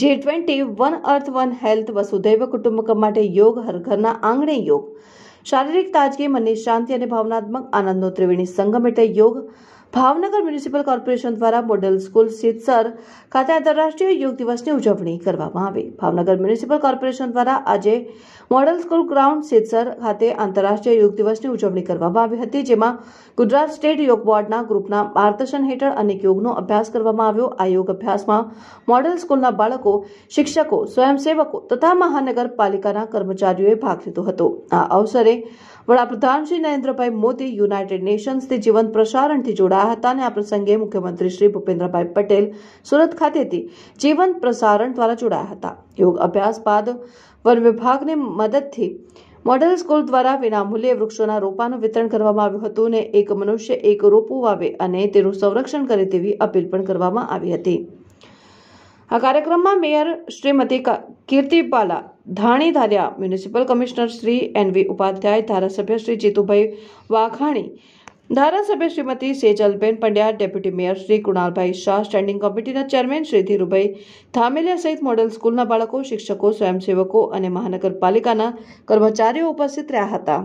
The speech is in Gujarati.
જી twenty one earth one health વસુધૈવ કુટુંબકમ માટે યોગ હર ઘરના આંગણે યોગ શારીરિક તાજગી મનની શાંતિ અને ભાવનાત્મક આનંદનો ત્રિવેણી સંગમ એટલે યોગ ભાવનગર મ્યુનિસિપલ કોર્પોરેશન દ્વારા મોડલ સ્કૂલ સિદ્ધસર ખાતે આંતરરાષ્ટ્રીય યોગ દિવસની ઉજવણી કરવામાં આવી ભાવનગર મ્યુનિસિપલ કોર્પોરેશન દ્વારા આજે મોડલ સ્કૂલ ગ્રાઉન્ડ સિદ્ધસર ખાતે આંતરરાષ્ટ્રીય યોગ દિવસની ઉજવણી કરવામાં આવી હતી જેમાં ગુજરાત સ્ટેટ યોગ બોર્ડના ગ્રુપના માર્ગદર્શન હેઠળ અનેક યોગનો અભ્યાસ કરવામાં આવ્યો આ યોગ અભ્યાસમાં મોડલ સ્કૂલના બાળકો શિક્ષકો સ્વયંસેવકો તથા મહાનગરપાલિકાના કર્મચારીઓએ ભાગ લીધો હતો આ અવસરે વડાપ્રધાન શ્રી નરેન્દ્રભાઈ મોદી યુનાઇટેડ નેશન્સથી જીવંત પ્રસારણથી જોડાયા હતા અને આ પ્રસંગે મુખ્યમંત્રી શ્રી ભૂપેન્દ્રભાઈ પટેલ સુરત ખાતેથી જીવંત પ્રસારણ દ્વારા જોડાયા હતા યોગ અભ્યાસ બાદ વન વિભાગની મદદથી મોડેલ સ્કૂલ દ્વારા વિનામૂલ્યે વૃક્ષોના રોપાનું વિતરણ કરવામાં આવ્યું હતું અને એક મનુષ્ય એક રોપું વાવે અને તેનું સંરક્ષણ કરે તેવી અપીલ પણ કરવામાં આવી હતી આ કાર્યક્રમમાં mayor Shrimati Kirtipala Dhanidharya municipal commissioner Shri NV Upadhyay ધારાસભ્ય શ્રી જીતુભાઈ વાઘાણી ધારાસભ્ય Shrimati Sejalben Pandya deputy mayor Shri Krunalbhai Shah standing કમિટીના ચેરમેન શ્રી ધીરુભાઈ ધામેલિયા સહિત મોડેલ સ્કૂલના બાળકો શિક્ષકો સ્વયંસેવકો અને મહાનગરપાલિકાના કર્મચારીઓ ઉપસ્થિત રહ્યા હતા